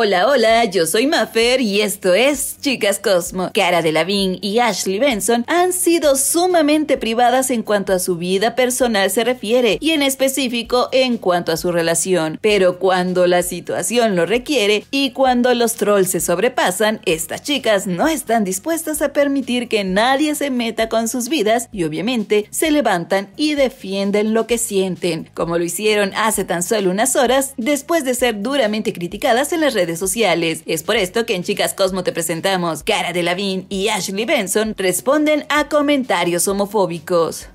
Hola, hola, yo soy Maffer y esto es Chicas Cosmo. Cara de Delevingne y Ashley Benson han sido sumamente privadas en cuanto a su vida personal se refiere y en específico en cuanto a su relación. Pero cuando la situación lo requiere y cuando los trolls se sobrepasan, estas chicas no están dispuestas a permitir que nadie se meta con sus vidas y obviamente se levantan y defienden lo que sienten, como lo hicieron hace tan solo unas horas después de ser duramente criticadas en las redes sociales. Es por esto que en Chicas Cosmo te presentamos Cara de Lavín y Ashley Benson responden a comentarios homofóbicos.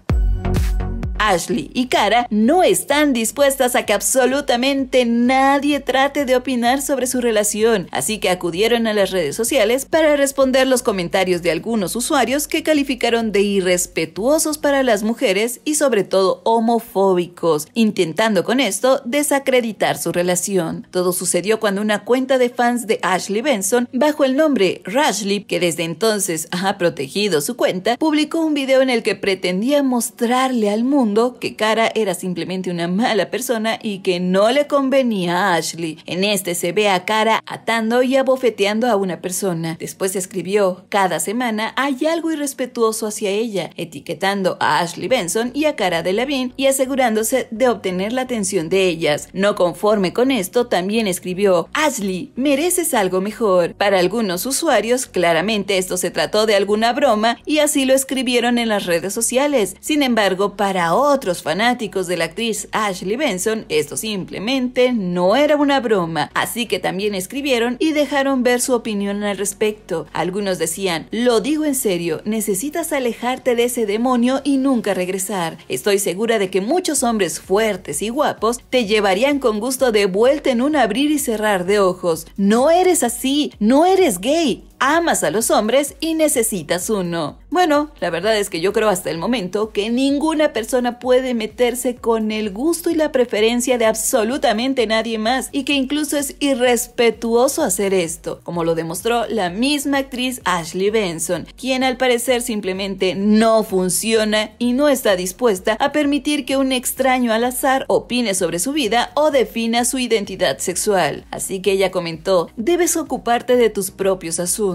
Ashley y Cara no están dispuestas a que absolutamente nadie trate de opinar sobre su relación, así que acudieron a las redes sociales para responder los comentarios de algunos usuarios que calificaron de irrespetuosos para las mujeres y sobre todo homofóbicos, intentando con esto desacreditar su relación. Todo sucedió cuando una cuenta de fans de Ashley Benson bajo el nombre Rashley, que desde entonces ha protegido su cuenta, publicó un video en el que pretendía mostrarle al mundo que Cara era simplemente una mala persona y que no le convenía a Ashley. En este se ve a Cara atando y abofeteando a una persona. Después escribió, cada semana hay algo irrespetuoso hacia ella, etiquetando a Ashley Benson y a Cara de y asegurándose de obtener la atención de ellas. No conforme con esto, también escribió, Ashley, mereces algo mejor. Para algunos usuarios, claramente esto se trató de alguna broma y así lo escribieron en las redes sociales. Sin embargo, para otros fanáticos de la actriz Ashley Benson, esto simplemente no era una broma, así que también escribieron y dejaron ver su opinión al respecto. Algunos decían, lo digo en serio, necesitas alejarte de ese demonio y nunca regresar. Estoy segura de que muchos hombres fuertes y guapos te llevarían con gusto de vuelta en un abrir y cerrar de ojos. No eres así, no eres gay, amas a los hombres y necesitas uno. Bueno, la verdad es que yo creo hasta el momento que ninguna persona puede meterse con el gusto y la preferencia de absolutamente nadie más y que incluso es irrespetuoso hacer esto, como lo demostró la misma actriz Ashley Benson, quien al parecer simplemente no funciona y no está dispuesta a permitir que un extraño al azar opine sobre su vida o defina su identidad sexual. Así que ella comentó, debes ocuparte de tus propios asuntos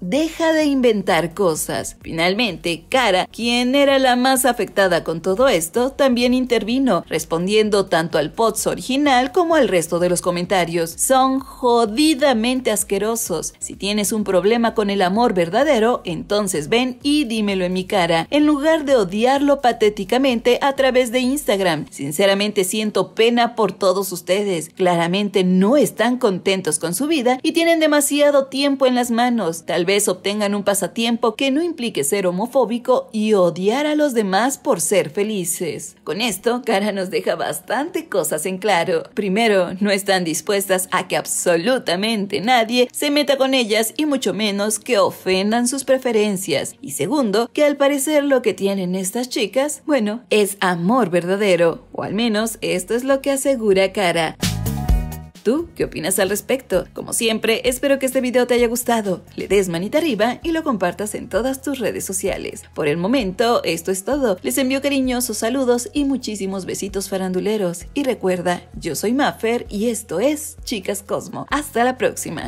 deja de inventar cosas. Finalmente, Cara, quien era la más afectada con todo esto, también intervino, respondiendo tanto al POTS original como al resto de los comentarios. Son jodidamente asquerosos. Si tienes un problema con el amor verdadero, entonces ven y dímelo en mi cara, en lugar de odiarlo patéticamente a través de Instagram. Sinceramente siento pena por todos ustedes. Claramente no están contentos con su vida y tienen demasiado tiempo en las manos Tal vez obtengan un pasatiempo que no implique ser homofóbico y odiar a los demás por ser felices. Con esto, Cara nos deja bastante cosas en claro. Primero, no están dispuestas a que absolutamente nadie se meta con ellas y mucho menos que ofendan sus preferencias. Y segundo, que al parecer lo que tienen estas chicas, bueno, es amor verdadero, o al menos esto es lo que asegura Cara. ¿Tú qué opinas al respecto? Como siempre, espero que este video te haya gustado, le des manita arriba y lo compartas en todas tus redes sociales. Por el momento, esto es todo. Les envío cariñosos saludos y muchísimos besitos faranduleros. Y recuerda, yo soy Maffer y esto es Chicas Cosmo. Hasta la próxima.